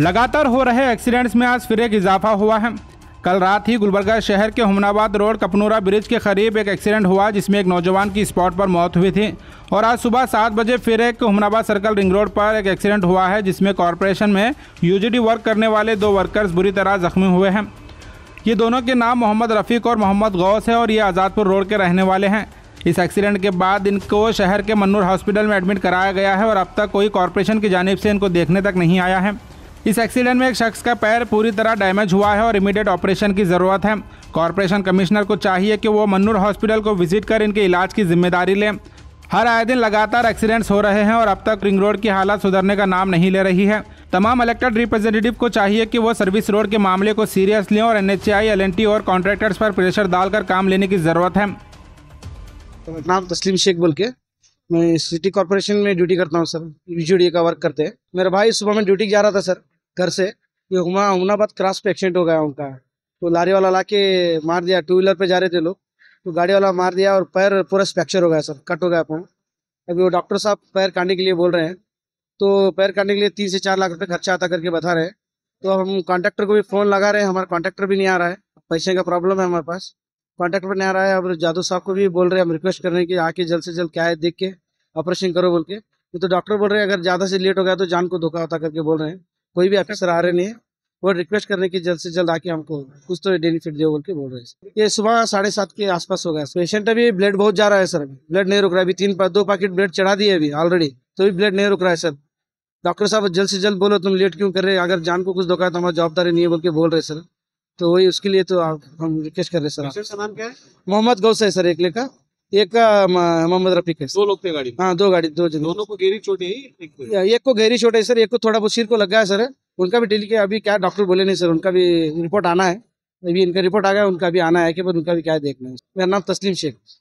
लगातार हो रहे एक्सीडेंट्स में आज फिर एक इजाफा हुआ है कल रात ही गुलबर्गा शहर के हमनाबाद रोड कपनूरा ब्रिज के करीब एक एक्सीडेंट हुआ जिसमें एक नौजवान की स्पॉट पर मौत हुई थी और आज सुबह सात बजे फिर एक हमनाबाद सर्कल रिंग रोड पर एक एक्सीडेंट हुआ है जिसमें कॉरपोरेशन में यूजीडी वर्क करने वाले दो वर्कर्स बुरी तरह जख्मी हुए हैं ये दोनों के नाम मोहम्मद रफ़ीक और मोहम्मद गौस है और ये आज़ादपुर रोड के रहने वाले हैं इस एक्सीडेंट के बाद इनको शहर के मन्नूर हॉस्पिटल में एडमिट कराया गया है और अब तक कोई कॉरपोरेशन की जानब से इनको देखने तक नहीं आया है इस एक्सीडेंट में एक शख्स का पैर पूरी तरह डैमेज हुआ है और इमीडिएट ऑपरेशन की ज़रूरत है कॉरपोरेशन कमिश्नर को चाहिए कि वो मन्नूर हॉस्पिटल को विजिट कर इनके इलाज की जिम्मेदारी लें हर आए दिन लगातार एक्सीडेंट्स हो रहे हैं और अब तक रिंग रोड की हालत सुधरने का नाम नहीं ले रही है तमाम इलेक्टेड रिप्रेजेंटेटिव को चाहिए कि वो सर्विस रोड के मामले को सीरियस लें और एन एच आई और कॉन्ट्रैक्टर्स पर प्रेशर डालकर काम लेने की ज़रूरत है तो नाम तस्लीम शेख बोल के मैं सिटी कॉरपोरेशन में ड्यूटी करता हूँ सर यूजीडीए का वर्क करते हैं मेरा भाई सुबह में ड्यूटी जा रहा था सर घर से कि वहाँ उमनाबाद क्रॉस पे एक्सीडेंट हो गया उनका तो लारी वाला ला के मार दिया टू व्हीलर पे जा रहे थे लोग तो गाड़ी वाला मार दिया और पैर पूरा फ्रैक्चर हो गया सर कट हो गया अपना अभी वो डॉक्टर साहब पैर काटने के लिए बोल रहे हैं तो पैर काटने के लिए तीन से चार लाख रुपये खर्चा आता करके बता रहे हैं तो हम कॉन्ट्रैक्टर को भी फ़ोन लगा रहे हैं हमारा कॉन्ट्रैक्टर भी नहीं आ रहा है पैसे का प्रॉब्लम है हमारे पास कॉन्ट्रैक्टर नहीं आ रहा है अब जादू साहब को भी बोल रहे हैं हम रिक्वेस्ट कर रहे हैं कि आके जल्द से जल्द क्या है देख के ऑपरेशन करो बोल के तो डॉक्टर बोल रहे हैं अगर ज़्यादा से लेट हो गया तो जान को धोखा होता करके बोल रहे हैं कोई भी ऑफिसर आ रहे नहीं है वो रिक्वेस्ट करने की जल्द से जल्द आके हमको कुछ तो बेनिफिट दे बोल के बोल रहे हैं ये सुबह साढ़े सात के आसपास हो गया पेशेंट अभी ब्लड बहुत जा रहा है सर ब्लड नहीं रुक रहा है अभी तीन पा, दो पैकेट ब्लड चढ़ा दिए अभी ऑलरेडी तो भी ब्लड नहीं रुक रहा है सर डॉक्टर साहब जल्द से जल्द बोलो तुम लेट क्यों कर रहे अगर जान को कुछ धोखा तो हमारी जवाबदारी नहीं है बोल के बोल रहे सर तो वही उसके लिए तो हम रिक्वेस्ट कर रहे हैं सर नाम क्या है मोहम्मद गौस है सर एक लेखा एक का मोहम्मद रफीक है दो लोग थे गाड़ी हाँ दो गाड़ी दो दोनों को गहरी चोट है एक को गहरी चोट है सर एक को थोड़ा बहुत सिर को लग गया है सर उनका भी डेली के अभी क्या डॉक्टर बोले नहीं सर उनका भी रिपोर्ट आना है अभी इनका रिपोर्ट आ गया उनका भी आना है कि पर उनका भी क्या देखना है मेरा नाम तस्लीम शेख